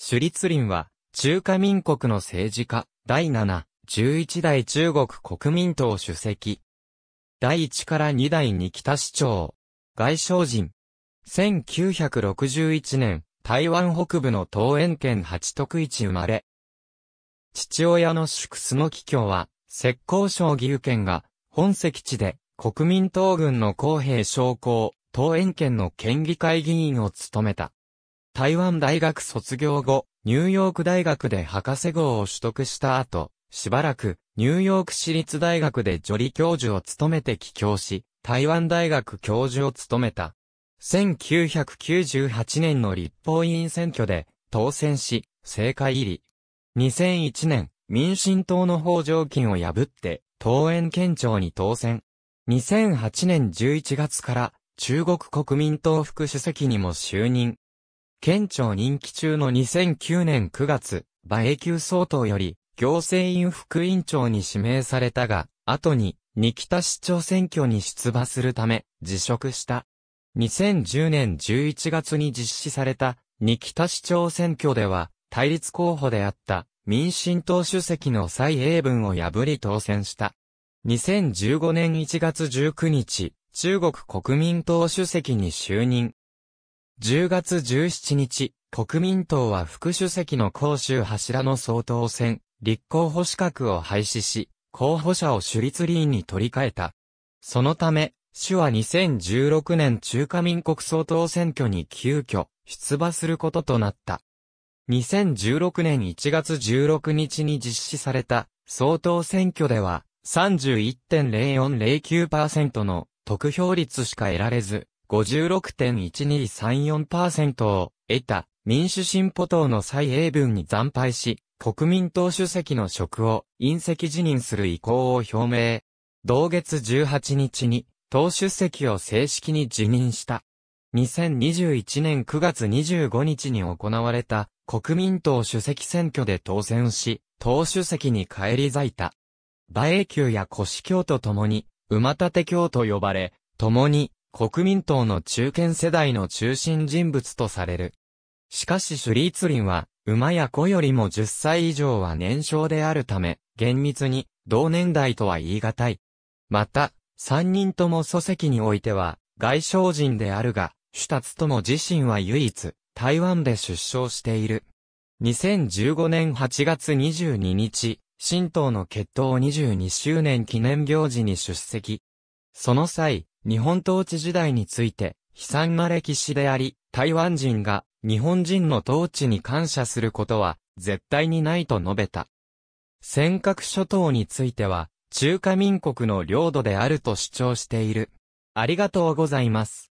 朱立林は、中華民国の政治家、第7、11代中国国民党主席。第1から2代に北市長。外省人。1961年、台湾北部の桃園県八徳市生まれ。父親の宿須木京は、浙江省義勇県が、本籍地で、国民党軍の公平将校、桃園県の県議会議員を務めた。台湾大学卒業後、ニューヨーク大学で博士号を取得した後、しばらく、ニューヨーク市立大学で助理教授を務めて帰郷し、台湾大学教授を務めた。1998年の立法委員選挙で、当選し、政界入り。2001年、民進党の法条金を破って、東園県庁に当選。2008年11月から、中国国民党副主席にも就任。県庁任期中の2009年9月、馬英九総統より、行政院副委員長に指名されたが、後に、二北市長選挙に出馬するため、辞職した。2010年11月に実施された、二北市長選挙では、対立候補であった、民進党主席の蔡英文を破り当選した。2015年1月19日、中国国民党主席に就任。10月17日、国民党は副主席の公衆柱の総統選、立候補資格を廃止し、候補者を主立理員に取り替えた。そのため、主は2016年中華民国総統選挙に急遽出馬することとなった。2016年1月16日に実施された総統選挙では31.0409%の得票率しか得られず、56.1234%を得た民主進歩党の蔡英文に惨敗し、国民党主席の職を隕石辞任する意向を表明。同月18日に党主席を正式に辞任した。2021年9月25日に行われた国民党主席選挙で当選し、党主席に返り咲いた。馬英九や古市教と共に、馬立教と呼ばれ、共に国民党の中堅世代の中心人物とされる。しかしシュリーツリンは、馬や子よりも10歳以上は年少であるため、厳密に、同年代とは言い難い。また、3人とも祖籍においては、外省人であるが、主達とも自身は唯一、台湾で出生している。2015年8月22日、新党の決闘22周年記念行事に出席。その際、日本統治時代について、悲惨な歴史であり、台湾人が日本人の統治に感謝することは絶対にないと述べた。尖閣諸島については、中華民国の領土であると主張している。ありがとうございます。